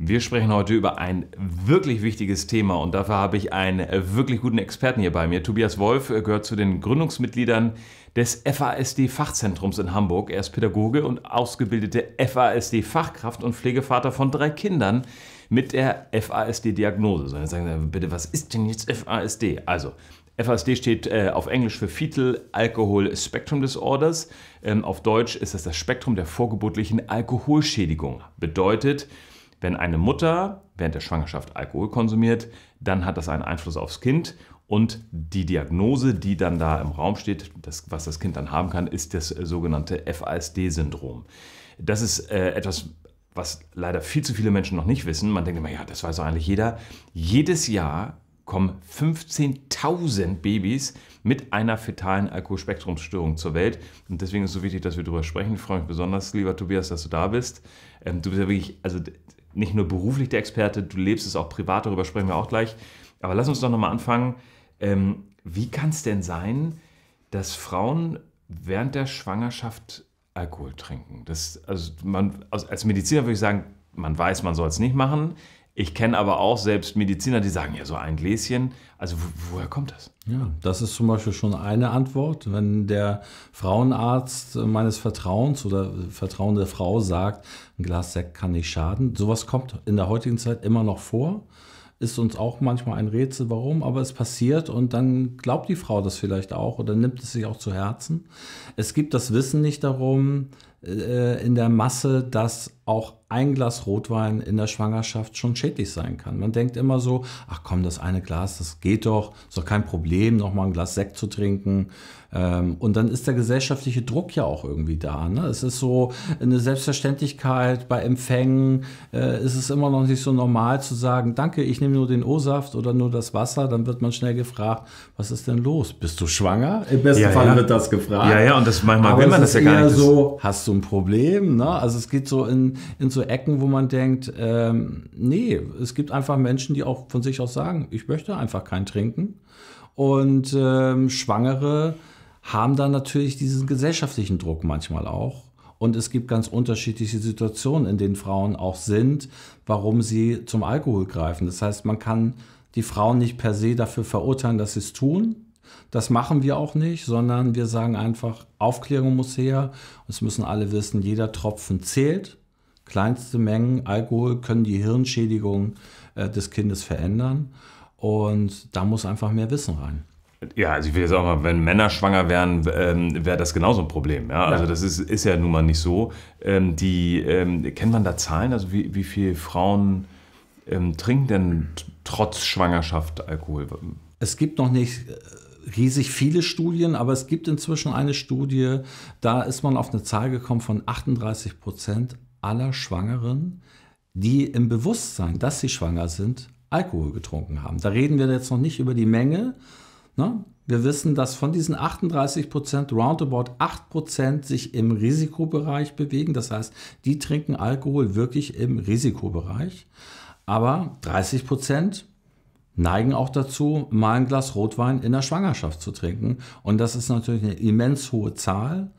Wir sprechen heute über ein wirklich wichtiges Thema und dafür habe ich einen wirklich guten Experten hier bei mir. Tobias Wolf äh, gehört zu den Gründungsmitgliedern des FASD-Fachzentrums in Hamburg. Er ist Pädagoge und ausgebildete FASD-Fachkraft und Pflegevater von drei Kindern mit der FASD-Diagnose. Sondern sagen Sie, bitte, was ist denn jetzt FASD? Also, FASD steht äh, auf Englisch für Fetal Alcohol Spectrum Disorders. Ähm, auf Deutsch ist das das Spektrum der vorgeburtlichen Alkoholschädigung. Bedeutet, wenn eine Mutter während der Schwangerschaft Alkohol konsumiert, dann hat das einen Einfluss aufs Kind und die Diagnose, die dann da im Raum steht, das, was das Kind dann haben kann, ist das sogenannte FASD-Syndrom. Das ist äh, etwas, was leider viel zu viele Menschen noch nicht wissen. Man denkt immer, ja, das weiß doch eigentlich jeder. Jedes Jahr kommen 15.000 Babys mit einer fetalen Alkoholspektrumsstörung zur Welt. Und deswegen ist es so wichtig, dass wir darüber sprechen. Ich freue mich besonders, lieber Tobias, dass du da bist. Ähm, du bist ja wirklich, also nicht nur beruflich der Experte, du lebst es auch privat, darüber sprechen wir auch gleich. Aber lass uns doch nochmal anfangen. Ähm, wie kann es denn sein, dass Frauen während der Schwangerschaft Alkohol trinken? Das, also man, als Mediziner würde ich sagen, man weiß, man soll es nicht machen. Ich kenne aber auch selbst Mediziner, die sagen ja so ein Gläschen. Also wo, woher kommt das? Ja, das ist zum Beispiel schon eine Antwort. Wenn der Frauenarzt meines Vertrauens oder Vertrauen der Frau sagt, ein Glas Sekt kann nicht schaden, sowas kommt in der heutigen Zeit immer noch vor. Ist uns auch manchmal ein Rätsel, warum, aber es passiert und dann glaubt die Frau das vielleicht auch oder nimmt es sich auch zu Herzen. Es gibt das Wissen nicht darum, äh, in der Masse, dass auch ein Glas Rotwein in der Schwangerschaft schon schädlich sein kann. Man denkt immer so, ach komm, das eine Glas, das geht doch, ist doch kein Problem, nochmal ein Glas Sekt zu trinken. Ähm, und dann ist der gesellschaftliche Druck ja auch irgendwie da. Ne? Es ist so eine Selbstverständlichkeit, bei Empfängen äh, ist es immer noch nicht so normal zu sagen, danke, ich nehme nur den O-Saft oder nur das Wasser. Dann wird man schnell gefragt, was ist denn los? Bist du schwanger? Im besten ja, Fall ja. wird das gefragt. Ja, ja, und das manchmal Aber will man das ja gar nicht. So, hast so ein Problem. Ne? Also es geht so in, in so Ecken, wo man denkt, ähm, nee, es gibt einfach Menschen, die auch von sich aus sagen, ich möchte einfach kein Trinken. Und ähm, Schwangere haben dann natürlich diesen gesellschaftlichen Druck manchmal auch. Und es gibt ganz unterschiedliche Situationen, in denen Frauen auch sind, warum sie zum Alkohol greifen. Das heißt, man kann die Frauen nicht per se dafür verurteilen, dass sie es tun, das machen wir auch nicht, sondern wir sagen einfach, Aufklärung muss her. Es müssen alle wissen, jeder Tropfen zählt. Kleinste Mengen Alkohol können die Hirnschädigung äh, des Kindes verändern. Und da muss einfach mehr Wissen rein. Ja, also ich will jetzt auch mal, wenn Männer schwanger wären, ähm, wäre das genauso ein Problem. Ja? Also ja. das ist, ist ja nun mal nicht so. Ähm, die, ähm, kennt man da Zahlen? Also wie, wie viele Frauen ähm, trinken denn trotz Schwangerschaft Alkohol? Es gibt noch nicht äh, riesig viele Studien, aber es gibt inzwischen eine Studie, da ist man auf eine Zahl gekommen von 38 Prozent aller Schwangeren, die im Bewusstsein, dass sie schwanger sind, Alkohol getrunken haben. Da reden wir jetzt noch nicht über die Menge. Ne? Wir wissen, dass von diesen 38 Prozent roundabout 8 Prozent sich im Risikobereich bewegen. Das heißt, die trinken Alkohol wirklich im Risikobereich. Aber 30 Prozent neigen auch dazu, mal ein Glas Rotwein in der Schwangerschaft zu trinken. Und das ist natürlich eine immens hohe Zahl.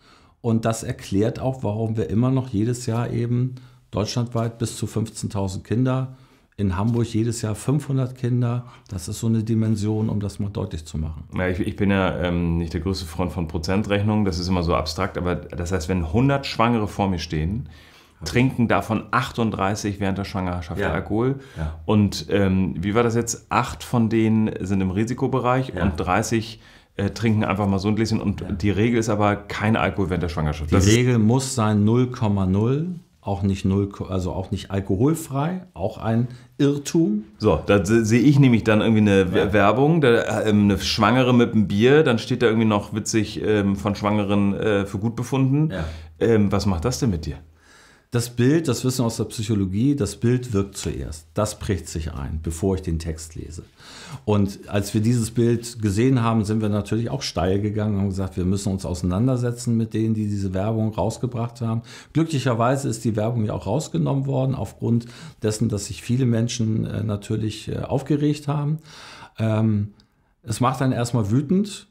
Und das erklärt auch, warum wir immer noch jedes Jahr eben deutschlandweit bis zu 15.000 Kinder, in Hamburg jedes Jahr 500 Kinder. Das ist so eine Dimension, um das mal deutlich zu machen. Ja, ich, ich bin ja ähm, nicht der größte Freund von Prozentrechnungen, das ist immer so abstrakt, aber das heißt, wenn 100 Schwangere vor mir stehen, trinken davon 38 während der Schwangerschaft ja. Alkohol. Ja. Und ähm, wie war das jetzt? Acht von denen sind im Risikobereich ja. und 30 äh, trinken einfach mal so ein Gläschen. Und die Regel ist aber kein Alkohol während der Schwangerschaft. Die das Regel muss sein 0,0 auch nicht null, also auch nicht alkoholfrei, auch ein Irrtum. So, da sehe ich nämlich dann irgendwie eine ja. Werbung, da, ähm, eine Schwangere mit einem Bier, dann steht da irgendwie noch witzig ähm, von Schwangeren äh, für gut befunden. Ja. Ähm, was macht das denn mit dir? das Bild, das wissen wir aus der Psychologie, das Bild wirkt zuerst. Das bricht sich ein, bevor ich den Text lese. Und als wir dieses Bild gesehen haben, sind wir natürlich auch steil gegangen und haben gesagt, wir müssen uns auseinandersetzen mit denen, die diese Werbung rausgebracht haben. Glücklicherweise ist die Werbung ja auch rausgenommen worden, aufgrund dessen, dass sich viele Menschen äh, natürlich äh, aufgeregt haben. Ähm, es macht einen erstmal wütend,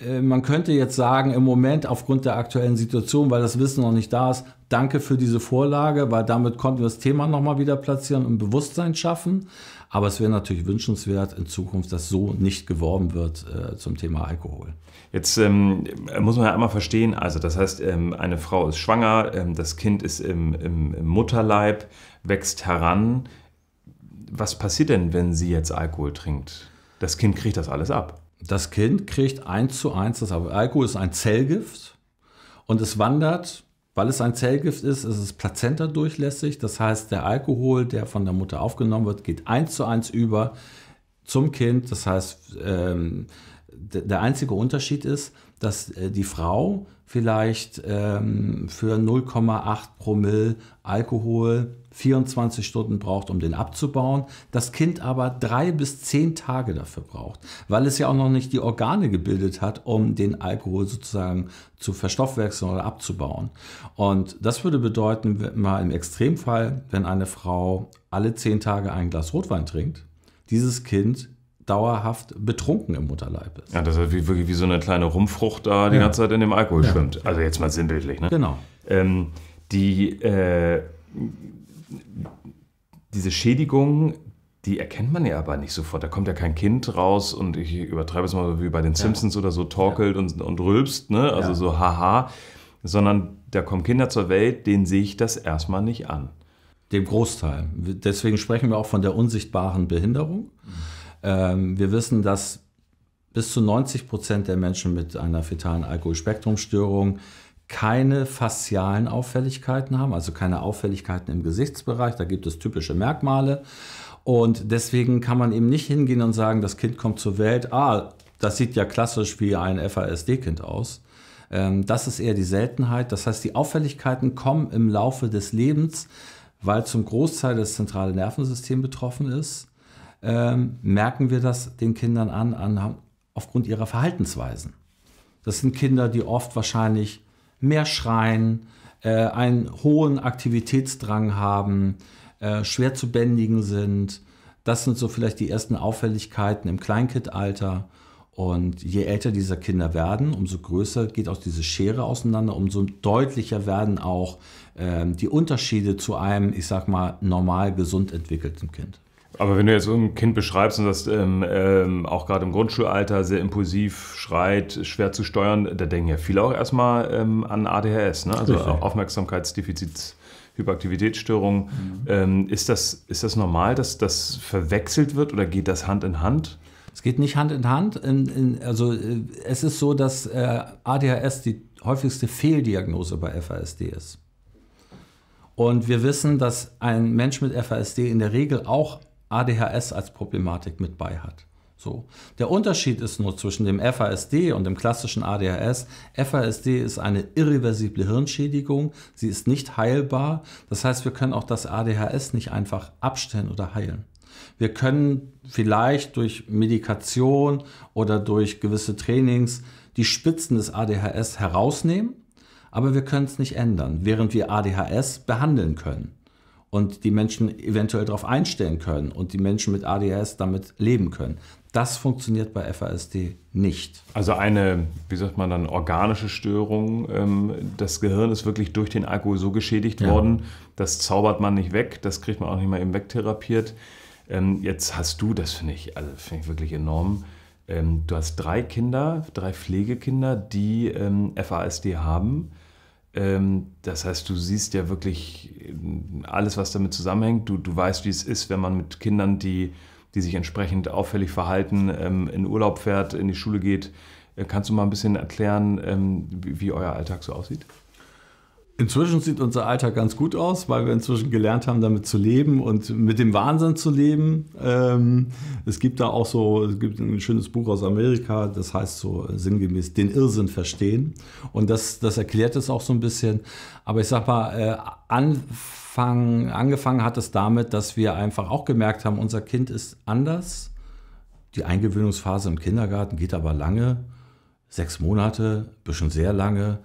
äh, man könnte jetzt sagen, im Moment aufgrund der aktuellen Situation, weil das Wissen noch nicht da ist, danke für diese Vorlage, weil damit konnten wir das Thema nochmal wieder platzieren und Bewusstsein schaffen. Aber es wäre natürlich wünschenswert in Zukunft, dass so nicht geworben wird äh, zum Thema Alkohol. Jetzt ähm, muss man ja einmal verstehen, also das heißt, ähm, eine Frau ist schwanger, ähm, das Kind ist im, im, im Mutterleib, wächst heran. Was passiert denn, wenn sie jetzt Alkohol trinkt? Das Kind kriegt das alles ab das Kind kriegt eins zu eins das Alkohol ist ein Zellgift und es wandert, weil es ein Zellgift ist, ist es Plazenta durchlässig. Das heißt, der Alkohol, der von der Mutter aufgenommen wird, geht eins zu eins über zum Kind. Das heißt, ähm, der einzige Unterschied ist, dass äh, die Frau vielleicht ähm, für 0,8 Promille Alkohol 24 Stunden braucht, um den abzubauen, das Kind aber drei bis zehn Tage dafür braucht, weil es ja auch noch nicht die Organe gebildet hat, um den Alkohol sozusagen zu verstoffwechseln oder abzubauen. Und das würde bedeuten, mal im Extremfall, wenn eine Frau alle zehn Tage ein Glas Rotwein trinkt, dieses Kind dauerhaft betrunken im Mutterleib ist. Ja, das ist wie, wirklich wie so eine kleine Rumfrucht da die ja. ganze Zeit in dem Alkohol ja. schwimmt. Also jetzt mal sinnbildlich, ne? Genau. Ähm, die äh, diese Schädigung, die erkennt man ja aber nicht sofort. Da kommt ja kein Kind raus und ich übertreibe es mal wie bei den Simpsons ja. oder so, torkelt ja. und, und rülpst, ne? also ja. so haha, sondern da kommen Kinder zur Welt, denen sehe ich das erstmal nicht an. Dem Großteil. Deswegen sprechen wir auch von der unsichtbaren Behinderung. Ähm, wir wissen, dass bis zu 90 Prozent der Menschen mit einer fetalen Alkoholspektrumstörung keine facialen Auffälligkeiten haben, also keine Auffälligkeiten im Gesichtsbereich. Da gibt es typische Merkmale. Und deswegen kann man eben nicht hingehen und sagen, das Kind kommt zur Welt, ah, das sieht ja klassisch wie ein FASD-Kind aus. Ähm, das ist eher die Seltenheit. Das heißt, die Auffälligkeiten kommen im Laufe des Lebens, weil zum Großteil das zentrale Nervensystem betroffen ist. Ähm, merken wir das den Kindern an, an aufgrund ihrer Verhaltensweisen. Das sind Kinder, die oft wahrscheinlich mehr schreien, äh, einen hohen Aktivitätsdrang haben, äh, schwer zu bändigen sind. Das sind so vielleicht die ersten Auffälligkeiten im Kleinkindalter. Und je älter diese Kinder werden, umso größer geht auch diese Schere auseinander, umso deutlicher werden auch äh, die Unterschiede zu einem, ich sag mal, normal gesund entwickelten Kind. Aber wenn du jetzt so ein Kind beschreibst und das ähm, ähm, auch gerade im Grundschulalter sehr impulsiv schreit, schwer zu steuern, da denken ja viele auch erstmal ähm, an ADHS, ne? also Richtig. Aufmerksamkeitsdefizits. Hyperaktivitätsstörung. Mhm. Ähm, ist, das, ist das normal, dass das verwechselt wird oder geht das Hand in Hand? Es geht nicht Hand in Hand. also äh, es ist so, dass äh, ADHS die häufigste Fehldiagnose bei FASD ist. Und wir wissen, dass ein Mensch mit FASD in der Regel auch ADHS als Problematik mit bei hat. So. Der Unterschied ist nur zwischen dem FASD und dem klassischen ADHS. FASD ist eine irreversible Hirnschädigung, sie ist nicht heilbar. Das heißt, wir können auch das ADHS nicht einfach abstellen oder heilen. Wir können vielleicht durch Medikation oder durch gewisse Trainings die Spitzen des ADHS herausnehmen, aber wir können es nicht ändern, während wir ADHS behandeln können und die Menschen eventuell darauf einstellen können und die Menschen mit ADHS damit leben können. Das funktioniert bei FASD nicht. Also eine, wie sagt man dann, organische Störung. Ähm, das Gehirn ist wirklich durch den Alkohol so geschädigt ja. worden, das zaubert man nicht weg, das kriegt man auch nicht mal eben wegtherapiert. Ähm, jetzt hast du, das finde ich, also find ich wirklich enorm, ähm, du hast drei Kinder, drei Pflegekinder, die FASD haben. Das heißt, du siehst ja wirklich alles, was damit zusammenhängt. Du, du weißt, wie es ist, wenn man mit Kindern, die, die sich entsprechend auffällig verhalten, ähm, in Urlaub fährt, in die Schule geht. Äh, kannst du mal ein bisschen erklären, ähm, wie, wie euer Alltag so aussieht? Inzwischen sieht unser Alltag ganz gut aus, weil wir inzwischen gelernt haben, damit zu leben und mit dem Wahnsinn zu leben. Ähm, es gibt da auch so, es gibt ein schönes Buch aus Amerika, das heißt so sinngemäß den Irrsinn verstehen. Und das, das erklärt es auch so ein bisschen. Aber ich sag mal, äh, anfang, angefangen hat es damit, dass wir einfach auch gemerkt haben, unser Kind ist anders. Die Eingewöhnungsphase im Kindergarten geht aber lange, sechs Monate, bisschen sehr lange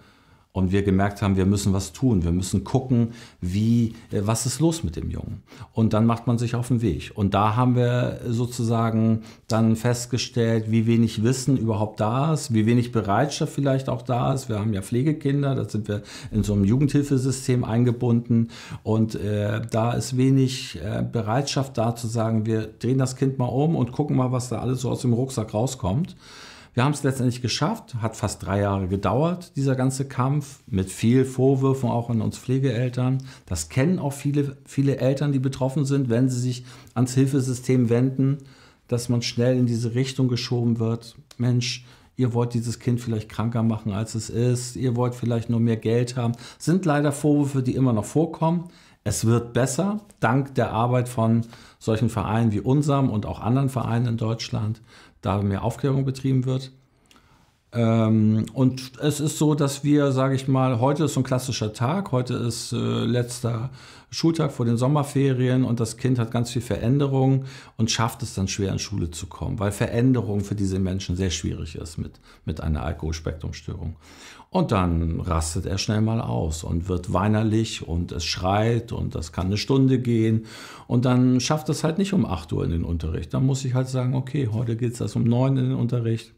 und wir gemerkt haben, wir müssen was tun, wir müssen gucken, wie, äh, was ist los mit dem Jungen. Und dann macht man sich auf den Weg. Und da haben wir sozusagen dann festgestellt, wie wenig Wissen überhaupt da ist, wie wenig Bereitschaft vielleicht auch da ist. Wir haben ja Pflegekinder, da sind wir in so einem Jugendhilfesystem eingebunden und äh, da ist wenig äh, Bereitschaft da zu sagen, wir drehen das Kind mal um und gucken mal, was da alles so aus dem Rucksack rauskommt. Wir haben es letztendlich geschafft, hat fast drei Jahre gedauert, dieser ganze Kampf, mit viel Vorwürfen auch an uns Pflegeeltern. Das kennen auch viele, viele Eltern, die betroffen sind, wenn sie sich ans Hilfesystem wenden, dass man schnell in diese Richtung geschoben wird. Mensch, ihr wollt dieses Kind vielleicht kranker machen, als es ist, ihr wollt vielleicht nur mehr Geld haben. Das sind leider Vorwürfe, die immer noch vorkommen. Es wird besser, dank der Arbeit von solchen Vereinen wie unserem und auch anderen Vereinen in Deutschland, da mehr Aufklärung betrieben wird. Ähm, und es ist so, dass wir, sage ich mal, heute ist so ein klassischer Tag, heute ist äh, letzter Schultag vor den Sommerferien und das Kind hat ganz viel Veränderung und schafft es dann schwer in Schule zu kommen, weil Veränderung für diese Menschen sehr schwierig ist mit, mit einer Alkoholspektrumstörung. Und dann rastet er schnell mal aus und wird weinerlich und es schreit und das kann eine Stunde gehen und dann schafft es halt nicht um 8 Uhr in den Unterricht. Dann muss ich halt sagen, okay, heute geht es erst um 9 in den Unterricht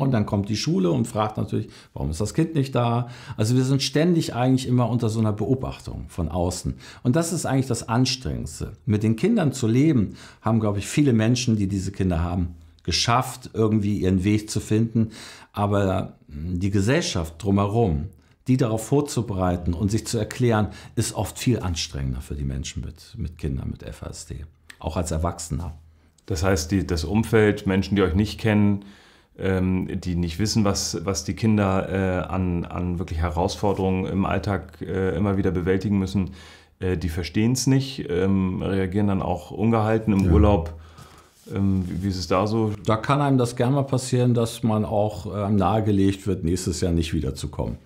und dann kommt die Schule und fragt natürlich, warum ist das Kind nicht da? Also wir sind ständig eigentlich immer unter so einer Beobachtung von außen. Und das ist eigentlich das Anstrengendste. Mit den Kindern zu leben, haben, glaube ich, viele Menschen, die diese Kinder haben, geschafft, irgendwie ihren Weg zu finden. Aber hm, die Gesellschaft drumherum, die darauf vorzubereiten und sich zu erklären, ist oft viel anstrengender für die Menschen mit, mit Kindern, mit FASD, auch als Erwachsener. Das heißt, die, das Umfeld, Menschen, die euch nicht kennen, ähm, die nicht wissen, was, was die Kinder äh, an, an wirklich Herausforderungen im Alltag äh, immer wieder bewältigen müssen, äh, die verstehen es nicht, ähm, reagieren dann auch ungehalten im ja. Urlaub. Ähm, wie, wie ist es da so? Da kann einem das gerne mal passieren, dass man auch äh, nahegelegt wird, nächstes Jahr nicht wiederzukommen.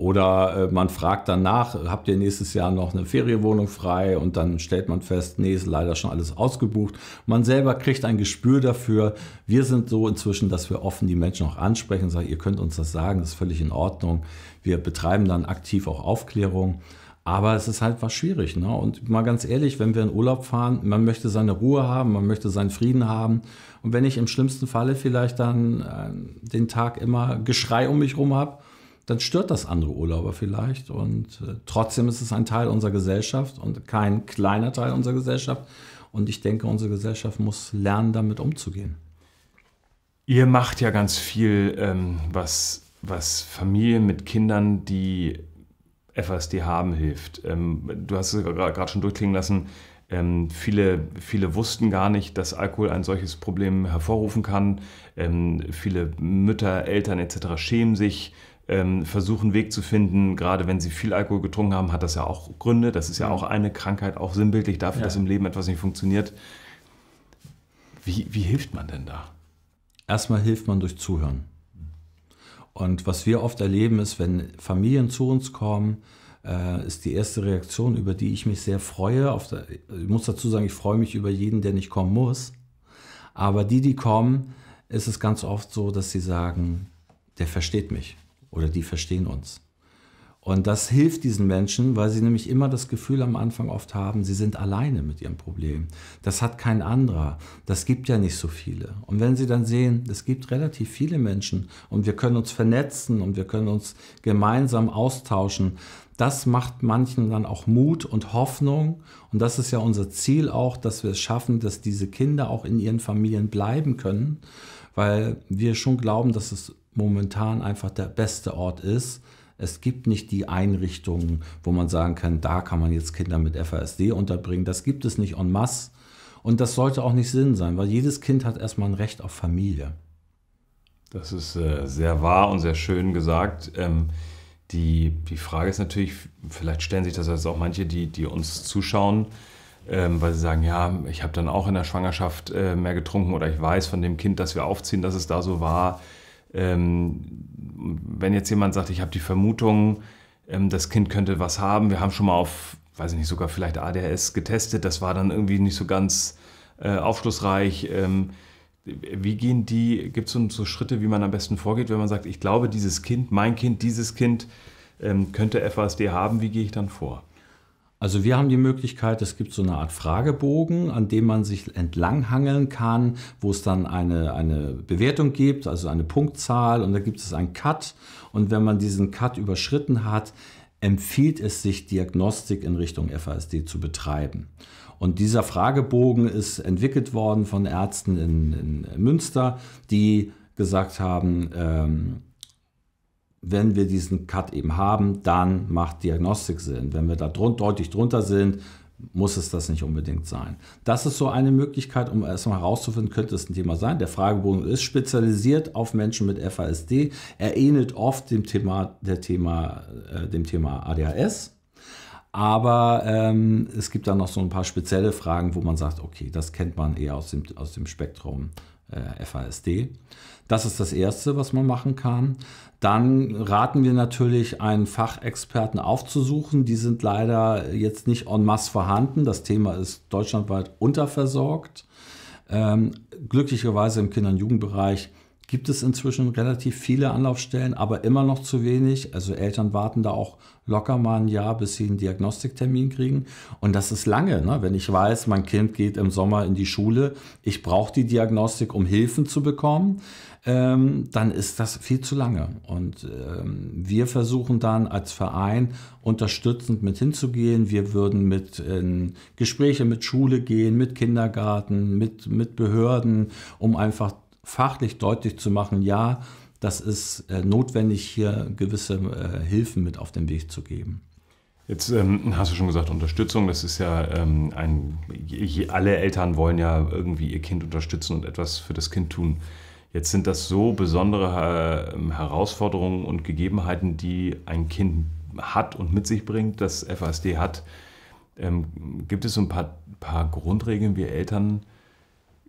Oder äh, man fragt danach, habt ihr nächstes Jahr noch eine Ferienwohnung frei? Und dann stellt man fest, nee, ist leider schon alles ausgebucht. Man selber kriegt ein Gespür dafür. Wir sind so inzwischen, dass wir offen die Menschen auch ansprechen und sagen, ihr könnt uns das sagen, das ist völlig in Ordnung. Wir betreiben dann aktiv auch Aufklärung. Aber es ist halt was schwierig. Ne? Und mal ganz ehrlich, wenn wir in Urlaub fahren, man möchte seine Ruhe haben, man möchte seinen Frieden haben. Und wenn ich im schlimmsten Falle vielleicht dann äh, den Tag immer Geschrei um mich rum habe, dann stört das andere Urlauber vielleicht. Und äh, trotzdem ist es ein Teil unserer Gesellschaft und kein kleiner Teil unserer Gesellschaft. Und ich denke, unsere Gesellschaft muss lernen, damit umzugehen. Ihr macht ja ganz viel, ähm, was, was Familien mit Kindern, die FASD haben, hilft. Ähm, du hast es gerade schon durchklingen lassen. Ähm, viele, viele wussten gar nicht, dass Alkohol ein solches Problem hervorrufen kann. Ähm, viele Mütter, Eltern etc. schämen sich ähm, versuchen, einen Weg zu finden, gerade wenn sie viel Alkohol getrunken haben, hat das ja auch Gründe. Das ist ja mhm. auch eine Krankheit, auch sinnbildlich dafür, ja. dass im Leben etwas nicht funktioniert. Wie, wie hilft man denn da? Erstmal hilft man durch Zuhören. Und was wir oft erleben ist, wenn Familien zu uns kommen, äh, ist die erste Reaktion, über die ich mich sehr freue. Der, ich muss dazu sagen, ich freue mich über jeden, der nicht kommen muss. Aber die, die kommen, ist es ganz oft so, dass sie sagen, der versteht mich oder die verstehen uns. Und das hilft diesen Menschen, weil sie nämlich immer das Gefühl am Anfang oft haben, sie sind alleine mit ihrem Problem. Das hat kein anderer. Das gibt ja nicht so viele. Und wenn sie dann sehen, es gibt relativ viele Menschen und wir können uns vernetzen und wir können uns gemeinsam austauschen, das macht manchen dann auch Mut und Hoffnung. Und das ist ja unser Ziel auch, dass wir es schaffen, dass diese Kinder auch in ihren Familien bleiben können weil wir schon glauben, dass es momentan einfach der beste Ort ist. Es gibt nicht die Einrichtungen, wo man sagen kann, da kann man jetzt Kinder mit FASD unterbringen. Das gibt es nicht en masse. Und das sollte auch nicht Sinn sein, weil jedes Kind hat erstmal ein Recht auf Familie. Das ist äh, sehr wahr und sehr schön gesagt. Ähm, die, die Frage ist natürlich, vielleicht stellen sich das jetzt auch manche, die, die uns zuschauen, ähm, weil sie sagen, ja, ich habe dann auch in der Schwangerschaft äh, mehr getrunken oder ich weiß von dem Kind, das wir aufziehen, dass es da so war. Ähm, wenn jetzt jemand sagt, ich habe die Vermutung, ähm, das Kind könnte was haben, wir haben schon mal auf, weiß ich nicht, sogar vielleicht ADHS getestet, das war dann irgendwie nicht so ganz äh, aufschlussreich. Ähm, wie gehen die, gibt es so, so Schritte, wie man am besten vorgeht, wenn man sagt, ich glaube, dieses Kind, mein Kind, dieses Kind ähm, könnte FASD haben, wie gehe ich dann vor? Also wir haben die Möglichkeit, es gibt so eine Art Fragebogen, an dem man sich entlanghangeln kann, wo es dann eine, eine Bewertung gibt, also eine Punktzahl und da gibt es einen Cut. Und wenn man diesen Cut überschritten hat, empfiehlt es sich, Diagnostik in Richtung FASD zu betreiben. Und dieser Fragebogen ist entwickelt worden von Ärzten in, in Münster, die gesagt haben, ähm, wenn wir diesen Cut eben haben, dann macht Diagnostik Sinn. Wenn wir da drun deutlich drunter sind, muss es das nicht unbedingt sein. Das ist so eine Möglichkeit, um erstmal herauszufinden, könnte es ein Thema sein. Der Fragebogen ist spezialisiert auf Menschen mit FASD. Er ähnelt oft dem Thema, der Thema, äh, dem Thema ADHS. Aber ähm, es gibt dann noch so ein paar spezielle Fragen, wo man sagt, okay, das kennt man eher aus dem, aus dem Spektrum äh, FASD. Das ist das Erste, was man machen kann. Dann raten wir natürlich, einen Fachexperten aufzusuchen. Die sind leider jetzt nicht en masse vorhanden. Das Thema ist deutschlandweit unterversorgt. Ähm, glücklicherweise im Kinder- und Jugendbereich gibt es inzwischen relativ viele Anlaufstellen, aber immer noch zu wenig. Also Eltern warten da auch locker mal ein Jahr, bis sie einen Diagnostiktermin kriegen. Und das ist lange, ne? wenn ich weiß, mein Kind geht im Sommer in die Schule, ich brauche die Diagnostik, um Hilfen zu bekommen. Ähm, dann ist das viel zu lange. Und ähm, wir versuchen dann als Verein unterstützend mit hinzugehen. Wir würden mit in Gespräche mit Schule gehen, mit Kindergarten, mit, mit Behörden, um einfach fachlich deutlich zu machen, ja, das ist äh, notwendig, hier gewisse äh, Hilfen mit auf den Weg zu geben. Jetzt ähm, hast du schon gesagt, Unterstützung, das ist ja ähm, ein, alle Eltern wollen ja irgendwie ihr Kind unterstützen und etwas für das Kind tun. Jetzt sind das so besondere ähm, Herausforderungen und Gegebenheiten, die ein Kind hat und mit sich bringt, das FASD hat. Ähm, gibt es so ein paar, paar Grundregeln, wie Eltern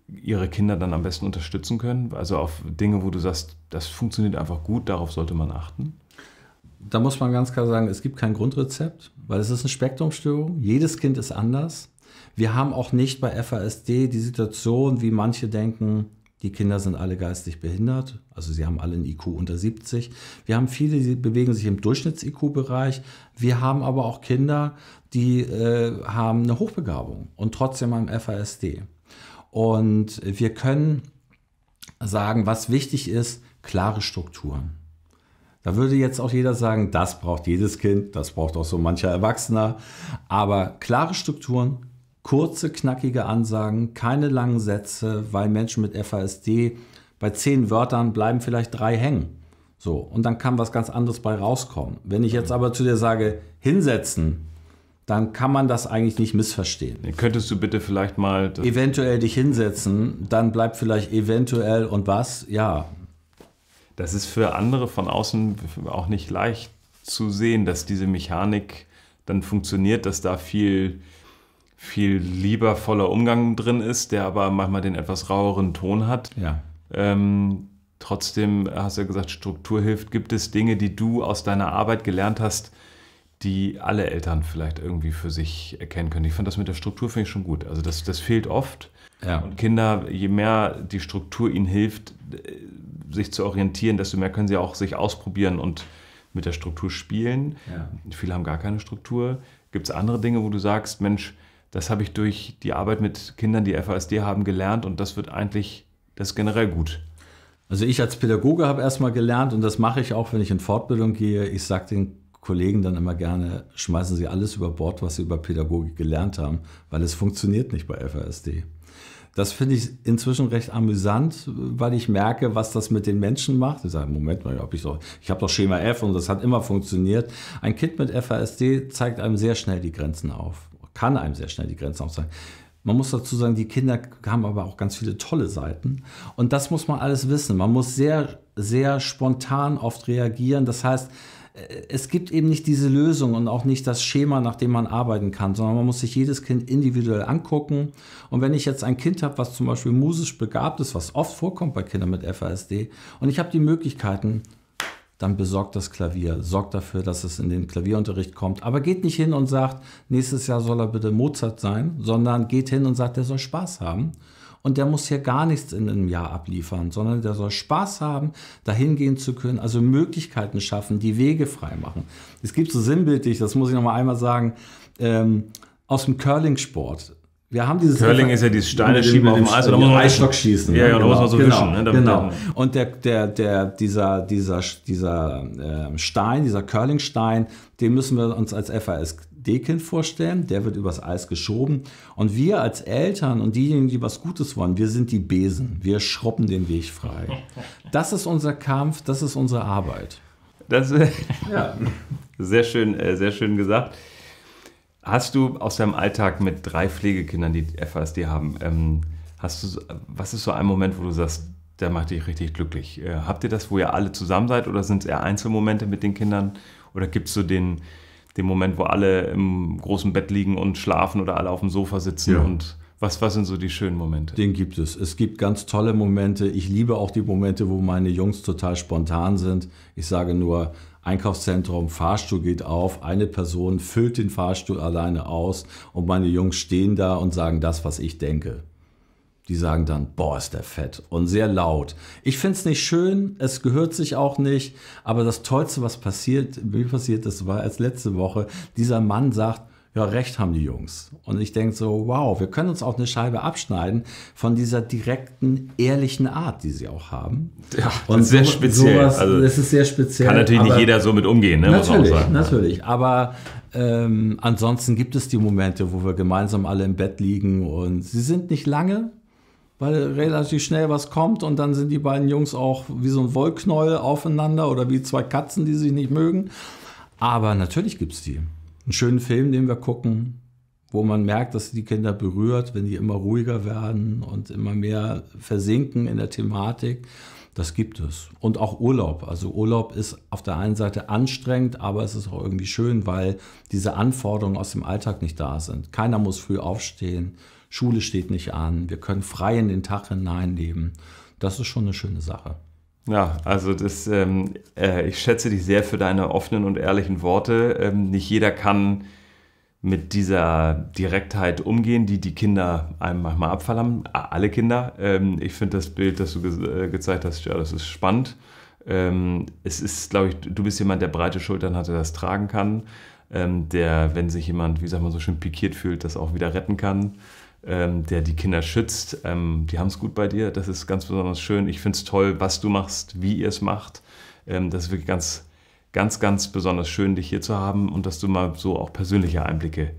ihre Kinder dann am besten unterstützen können? Also auf Dinge, wo du sagst, das funktioniert einfach gut, darauf sollte man achten? Da muss man ganz klar sagen, es gibt kein Grundrezept, weil es ist eine Spektrumstörung. Jedes Kind ist anders. Wir haben auch nicht bei FASD die Situation, wie manche denken, die Kinder sind alle geistig behindert, also sie haben alle einen IQ unter 70. Wir haben viele, die bewegen sich im Durchschnitts-IQ-Bereich. Wir haben aber auch Kinder, die äh, haben eine Hochbegabung und trotzdem am FASD. Und wir können sagen, was wichtig ist, klare Strukturen. Da würde jetzt auch jeder sagen, das braucht jedes Kind, das braucht auch so mancher Erwachsener. Aber klare Strukturen, kurze, knackige Ansagen, keine langen Sätze, weil Menschen mit FASD bei zehn Wörtern bleiben vielleicht drei hängen. So, und dann kann was ganz anderes bei rauskommen. Wenn ich jetzt aber zu dir sage, hinsetzen, dann kann man das eigentlich nicht missverstehen. Könntest du bitte vielleicht mal. Eventuell dich hinsetzen, dann bleibt vielleicht eventuell und was, ja. Das ist für andere von außen auch nicht leicht zu sehen, dass diese Mechanik dann funktioniert, dass da viel viel liebervoller Umgang drin ist, der aber manchmal den etwas raueren Ton hat. Ja. Ähm, trotzdem hast du ja gesagt, Struktur hilft. Gibt es Dinge, die du aus deiner Arbeit gelernt hast, die alle Eltern vielleicht irgendwie für sich erkennen können. Ich fand das mit der Struktur finde ich schon gut. Also das, das fehlt oft. Ja. Und Kinder, je mehr die Struktur ihnen hilft, äh, sich zu orientieren, desto mehr können sie auch sich ausprobieren und mit der Struktur spielen. Ja. Viele haben gar keine Struktur. Gibt es andere Dinge, wo du sagst, Mensch, das habe ich durch die Arbeit mit Kindern, die FASD haben, gelernt und das wird eigentlich, das ist generell gut. Also ich als Pädagoge habe erstmal gelernt und das mache ich auch, wenn ich in Fortbildung gehe. Ich sage den Kollegen dann immer gerne, schmeißen Sie alles über Bord, was Sie über Pädagogik gelernt haben, weil es funktioniert nicht bei FASD. Das finde ich inzwischen recht amüsant, weil ich merke, was das mit den Menschen macht. Ich sage, Moment mal, ich, ich habe doch Schema F und das hat immer funktioniert. Ein Kind mit FASD zeigt einem sehr schnell die Grenzen auf kann einem sehr schnell die Grenzen aufzeigen. Man muss dazu sagen, die Kinder haben aber auch ganz viele tolle Seiten. Und das muss man alles wissen. Man muss sehr, sehr spontan oft reagieren. Das heißt, äh, es gibt eben nicht diese Lösung und auch nicht das Schema, nach dem man arbeiten kann, sondern man muss sich jedes Kind individuell angucken. Und wenn ich jetzt ein Kind habe, was zum Beispiel musisch begabt ist, was oft vorkommt bei Kindern mit FASD, und ich habe die Möglichkeiten, dann besorgt das Klavier, sorgt dafür, dass es in den Klavierunterricht kommt. Aber geht nicht hin und sagt, nächstes Jahr soll er bitte Mozart sein, sondern geht hin und sagt, der soll Spaß haben. Und der muss hier gar nichts in einem Jahr abliefern, sondern der soll Spaß haben, dahin gehen zu können, also Möglichkeiten schaffen, die Wege frei machen. Es gibt so sinnbildlich, das muss ich nochmal einmal sagen, ähm, aus dem Curling-Sport wir haben dieses Curling einfach, ist ja dieses steile Schieben auf dem Eis oder muss man Eisstock schießen. Ja, ja, genau. da muss man so genau, wischen. Ne? genau. Und der, der, der, dieser, dieser, dieser ähm, Stein, dieser Curlingstein, den müssen wir uns als FASD-Kind vorstellen. Der wird übers Eis geschoben. Und wir als Eltern und diejenigen, die was Gutes wollen, wir sind die Besen. Wir schrubben den Weg frei. Das ist unser Kampf, das ist unsere Arbeit. Das, ja. Sehr schön, äh, sehr schön gesagt. Hast du aus deinem Alltag mit drei Pflegekindern, die FASD haben, ähm, hast du, was ist so ein Moment, wo du sagst, der macht dich richtig glücklich? Äh, habt ihr das, wo ihr alle zusammen seid oder sind es eher Einzelmomente mit den Kindern? Oder gibt es so den, den Moment, wo alle im großen Bett liegen und schlafen oder alle auf dem Sofa sitzen ja. und was, was sind so die schönen Momente? Den gibt es. Es gibt ganz tolle Momente. Ich liebe auch die Momente, wo meine Jungs total spontan sind. Ich sage nur, Einkaufszentrum, Fahrstuhl geht auf, eine Person füllt den Fahrstuhl alleine aus und meine Jungs stehen da und sagen das, was ich denke. Die sagen dann, boah, ist der fett und sehr laut. Ich finde es nicht schön, es gehört sich auch nicht, aber das Tollste, was passiert, wie passiert das war als letzte Woche, dieser Mann sagt, ja, recht haben die Jungs. Und ich denke so, wow, wir können uns auch eine Scheibe abschneiden von dieser direkten, ehrlichen Art, die sie auch haben. Ja, und ist sehr so, speziell. Sowas, also, das ist sehr speziell. Kann natürlich nicht jeder so mit umgehen, ne? Natürlich, natürlich. Aber ähm, ansonsten gibt es die Momente, wo wir gemeinsam alle im Bett liegen und sie sind nicht lange, weil relativ schnell was kommt und dann sind die beiden Jungs auch wie so ein Wollknäuel aufeinander oder wie zwei Katzen, die sich nicht mögen. Aber natürlich gibt es die einen schönen Film, den wir gucken, wo man merkt, dass die Kinder berührt, wenn die immer ruhiger werden und immer mehr versinken in der Thematik. Das gibt es. Und auch Urlaub. Also Urlaub ist auf der einen Seite anstrengend, aber es ist auch irgendwie schön, weil diese Anforderungen aus dem Alltag nicht da sind. Keiner muss früh aufstehen, Schule steht nicht an, wir können frei in den Tag hineinleben. Das ist schon eine schöne Sache. Ja, also das, ähm, äh, ich schätze dich sehr für deine offenen und ehrlichen Worte. Ähm, nicht jeder kann mit dieser Direktheit umgehen, die die Kinder einem manchmal abverlangen, alle Kinder. Ähm, ich finde das Bild, das du ge äh, gezeigt hast, ja, das ist spannend. Ähm, es ist, glaube ich, du bist jemand, der breite Schultern hat, der das tragen kann, ähm, der, wenn sich jemand, wie sagt man so schön, pikiert fühlt, das auch wieder retten kann ähm, der die Kinder schützt. Ähm, die haben es gut bei dir, das ist ganz besonders schön. Ich finde es toll, was du machst, wie ihr es macht. Ähm, das ist wirklich ganz, ganz, ganz besonders schön, dich hier zu haben und dass du mal so auch persönliche Einblicke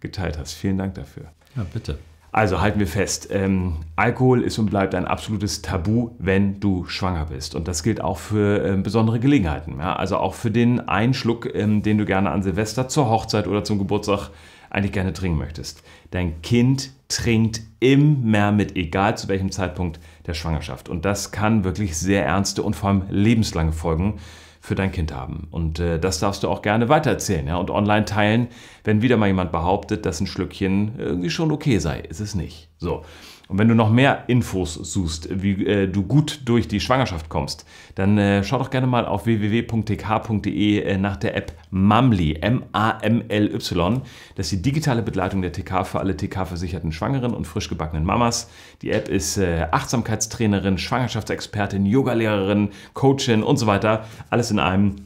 geteilt hast. Vielen Dank dafür. Ja, bitte. Also halten wir fest, ähm, Alkohol ist und bleibt ein absolutes Tabu, wenn du schwanger bist. Und das gilt auch für ähm, besondere Gelegenheiten. Ja? Also auch für den einen Schluck, ähm, den du gerne an Silvester, zur Hochzeit oder zum Geburtstag eigentlich gerne trinken möchtest dein Kind trinkt immer mit, egal zu welchem Zeitpunkt der Schwangerschaft. Und das kann wirklich sehr ernste und vor allem lebenslange Folgen für dein Kind haben. Und äh, das darfst du auch gerne weitererzählen ja, und online teilen, wenn wieder mal jemand behauptet, dass ein Schlückchen irgendwie schon okay sei. Ist es nicht. So. Und wenn du noch mehr Infos suchst, wie äh, du gut durch die Schwangerschaft kommst, dann äh, schau doch gerne mal auf www.tk.de äh, nach der App Mamly, M-A-M-L-Y. Das ist die digitale Begleitung der TK für alle TK-versicherten Schwangeren und frisch gebackenen Mamas. Die App ist äh, Achtsamkeitstrainerin, Schwangerschaftsexpertin, Yogalehrerin, Coachin und so weiter. Alles in einem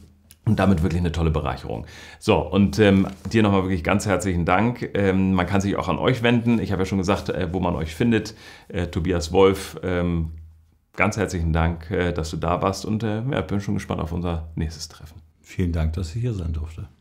und damit wirklich eine tolle Bereicherung. So, und ähm, dir nochmal wirklich ganz herzlichen Dank. Ähm, man kann sich auch an euch wenden. Ich habe ja schon gesagt, äh, wo man euch findet. Äh, Tobias Wolf, ähm, ganz herzlichen Dank, äh, dass du da warst und äh, ja, bin schon gespannt auf unser nächstes Treffen. Vielen Dank, dass ich hier sein durfte.